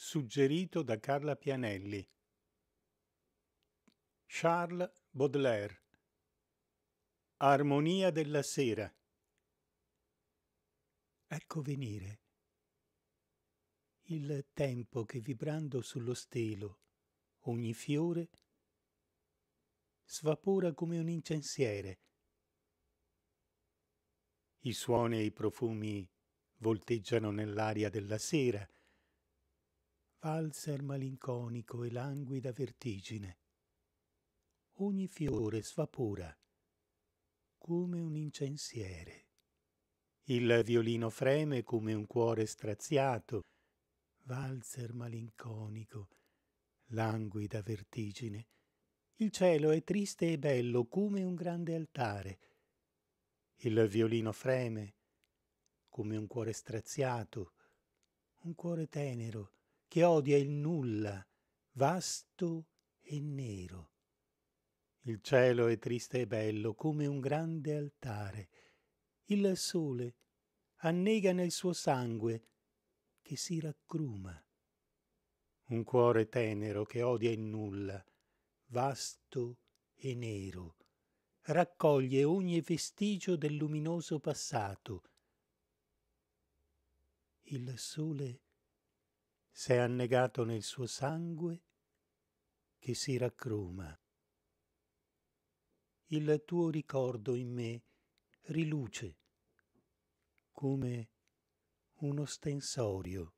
suggerito da Carla Pianelli. Charles Baudelaire Armonia della sera Ecco venire il tempo che vibrando sullo stelo ogni fiore svapora come un incensiere. I suoni e i profumi volteggiano nell'aria della sera valzer malinconico e languida vertigine. Ogni fiore svapora come un incensiere. Il violino freme come un cuore straziato, valzer malinconico, languida vertigine. Il cielo è triste e bello come un grande altare. Il violino freme come un cuore straziato, un cuore tenero, che odia il nulla, vasto e nero. Il cielo è triste e bello come un grande altare. Il sole annega nel suo sangue che si raccruma. Un cuore tenero che odia il nulla, vasto e nero, raccoglie ogni vestigio del luminoso passato. Il sole s'è annegato nel suo sangue che si racgruma. Il tuo ricordo in me riluce come un ostensorio